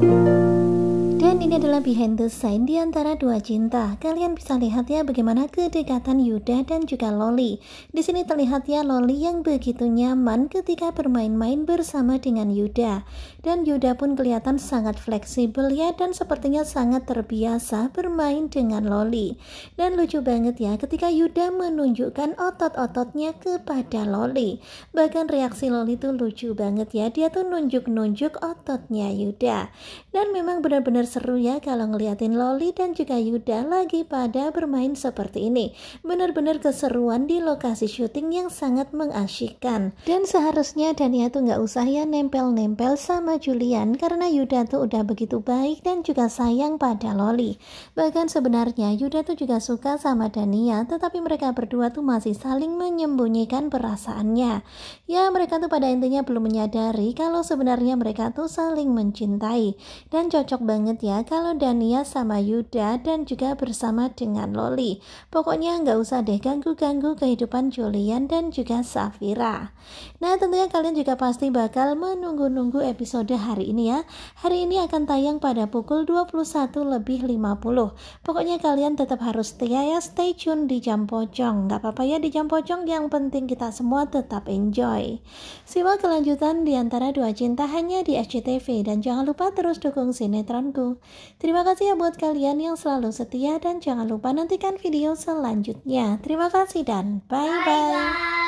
Thank you. ini adalah behind the scene di antara dua cinta. Kalian bisa lihat ya bagaimana kedekatan Yuda dan juga Loli. Di sini terlihat ya Loli yang begitu nyaman ketika bermain-main bersama dengan Yuda. Dan Yuda pun kelihatan sangat fleksibel ya dan sepertinya sangat terbiasa bermain dengan Loli. Dan lucu banget ya ketika Yuda menunjukkan otot-ototnya kepada Loli. Bahkan reaksi Loli tuh lucu banget ya. Dia tuh nunjuk-nunjuk ototnya Yuda. Dan memang benar-benar seru ya Iya, kalau ngeliatin Loli dan juga Yuda lagi pada bermain seperti ini. bener-bener keseruan di lokasi syuting yang sangat mengasyikkan. Dan seharusnya Dania tuh nggak usah ya nempel-nempel sama Julian karena Yuda tuh udah begitu baik dan juga sayang pada Loli. Bahkan sebenarnya Yuda tuh juga suka sama Dania tetapi mereka berdua tuh masih saling menyembunyikan perasaannya. Ya mereka tuh pada intinya belum menyadari kalau sebenarnya mereka tuh saling mencintai dan cocok banget ya kalau Dania sama Yuda dan juga bersama dengan Loli. Pokoknya nggak usah deh ganggu-ganggu kehidupan Julian dan juga Safira. Nah tentunya kalian juga pasti bakal menunggu-nunggu episode hari ini ya. Hari ini akan tayang pada pukul 21 lebih 50. Pokoknya kalian tetap harus stay ya stay tune di jam pocong. Nggak apa-apa ya di jam pocong yang penting kita semua tetap enjoy. Simak kelanjutan di antara dua cinta hanya di SCTV dan jangan lupa terus dukung sinetronku. Terima kasih ya buat kalian yang selalu setia dan jangan lupa nantikan video selanjutnya. Terima kasih dan bye-bye.